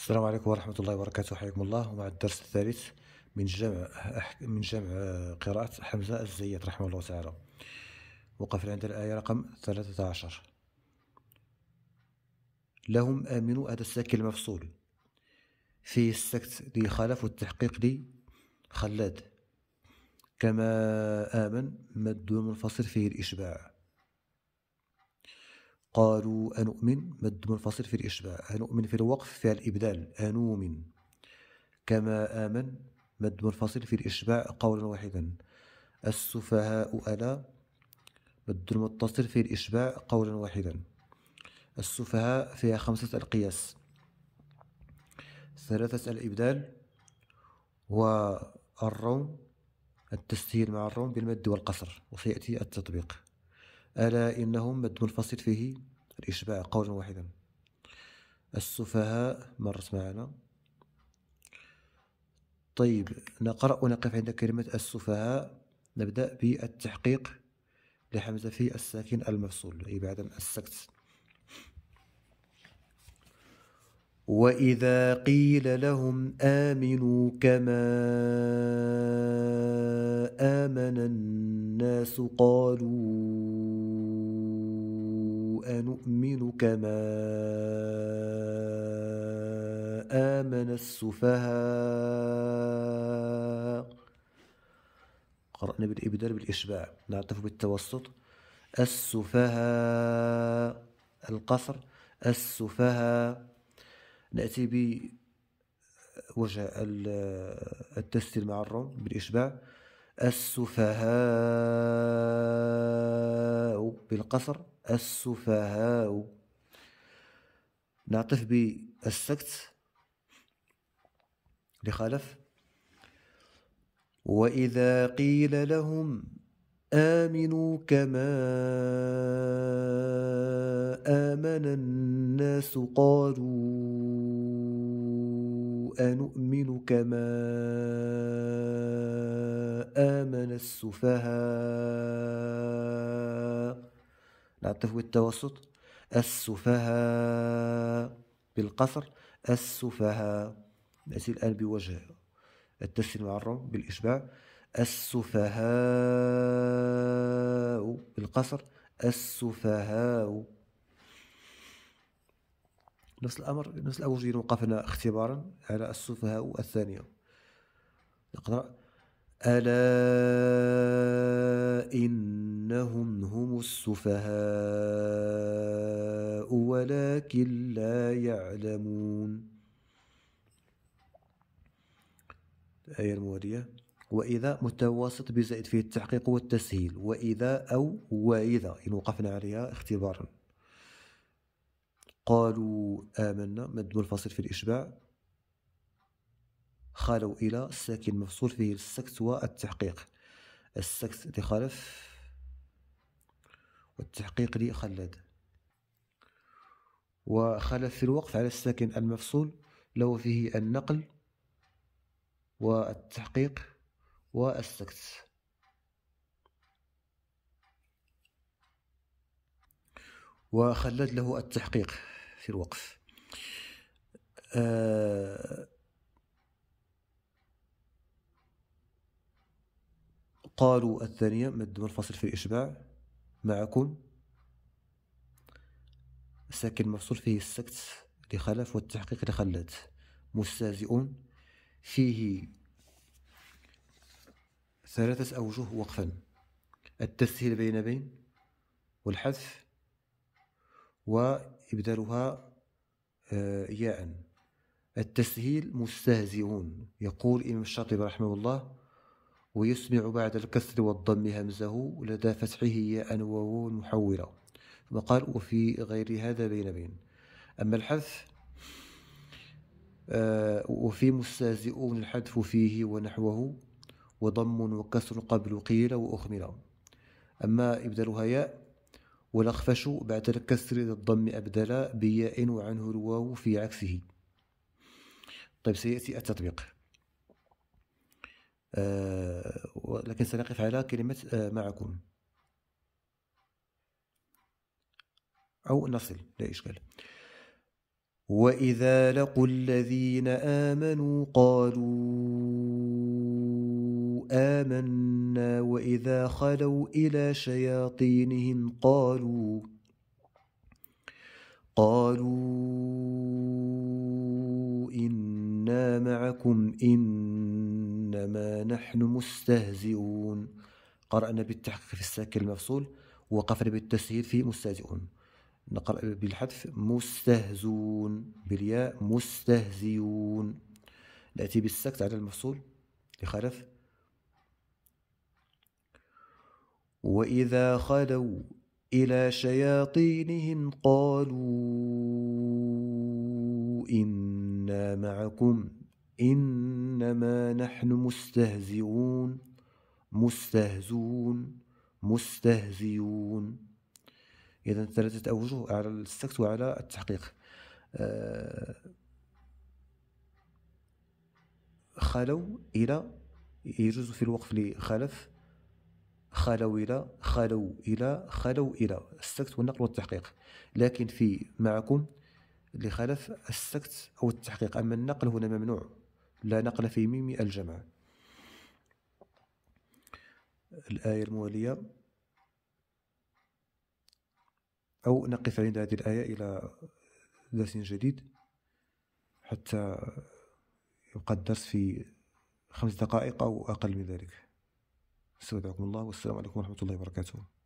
السلام عليكم ورحمة الله وبركاته حياكم الله ومع الدرس الثالث من جمع من جمع قراءة حمزة الزيات رحمه الله تعالى وقفنا عند الآية رقم 13 لهم آمنوا هذا الساكن المفصول فيه السكت لي خلف والتحقيق لي خلاد كما آمن مد منفصل فيه الإشباع قالوا أنؤمن مد منفصل في الإشباع أنؤمن في الوقف في الإبدال أنؤمن كما آمن مد منفصل في الإشباع قولا واحدا السفهاء ألا مد متصل في الإشباع قولا واحدا السفهاء فيها خمسة القياس ثلاثة الإبدال والروم التسهيل مع الروم بالمد والقصر وسيأتي التطبيق ألا إنهم مد منفصل فيه الإشباع قولا واحدا السفهاء مرت معنا طيب نقرأ ونقف عند كلمة السفهاء نبدأ بالتحقيق لحمزة في الساكن المفصول أي بعد السكت واذا قيل لهم امنوا كما امن الناس قالوا انؤمن كما امن السفهاء قرانا بالابدال بالاشباع نعترف بالتوسط السفهاء القصر السفهاء نأتي بوجه التسجيل مع الروم بالإشباع السفهاء بالقصر السفهاء نعطف بالسكت لخلف وإذا قيل لهم آمنوا كما آمن الناس قالوا أنؤمن كما آمن السفهاء العطف والتوسط السفهاء بالقصر السفهاء الآن بوجه التسليم مع الروم بالإشباع السفهاء بالقصر السفهاء نفس الأمر نفس الأول جيد وقفنا اختبارا على السفهاء الثانية نقرأ ألا إنهم هم السفهاء ولكن لا يعلمون الآية الموالية وإذا متوسط بزائد فيه التحقيق والتسهيل وإذا أو وإذا إن وقفنا عليها اختبارا قالوا آمنا مد الفصل في الإشباع خالوا إلى الساكن مفصول فيه السكت والتحقيق السكت لخلف والتحقيق لخلد وخلف في الوقف على الساكن المفصول له فيه النقل والتحقيق والسكت وخلد له التحقيق في الوقف آه، قالوا الثانية مد منفصل في الإشباع معكم ساكن مفصول فيه السكت لخلف والتحقيق لخلد مستهزئون فيه ثلاثة أوجه وقفا التسهيل بين بين والحذف وإبدالها آه، ياء التسهيل مستهزئون يقول إمام الشاطبي رحمه الله ويسمع بعد الكسر والضم همزه لدى فتحه ياء وو محولة ثم قال وفي غير هذا بين بين أما الحذف آه، وفي مستهزئون الحذف فيه ونحوه وضم وكسر قبل قيل وأخمر أما إبدالها ياء والأخفش بعد الكسر الضم أبدل بياء وعنه رواه في عكسه طيب سيأتي التطبيق آه ولكن سنقف على كلمة آه معكم أو نصل لا إشكال وإذا لقوا الذين آمنوا قالوا آمنا وإذا خلوا إلى شياطينهم قالوا قالوا إنا معكم إنما نحن مستهزئون قرأنا بالتحقيق في الساكن المفصول وقفنا بالتسهيل في مستهزئون نقرأ بالحذف مستهزون بالياء مستهزئون نأتي بالسكت على المفصول لخلف واذا خلوا الى شياطينهم قالوا انا معكم انما نحن مستهزئون مستهزون مستهزئون اذا ثلاثه اوجه على السكت وعلى التحقيق آه، خلوا الى يجوز في الوقف لخلف خلو إلى خلو إلى خلو إلى السكت والنقل والتحقيق لكن في معكم اللي السكت أو التحقيق أما النقل هنا ممنوع لا نقل في ميم الجمع الآية الموالية أو نقف عند هذه الآية إلى درس جديد حتى يبقى الدرس في خمس دقائق أو أقل من ذلك استودعكم الله والسلام عليكم ورحمة الله وبركاته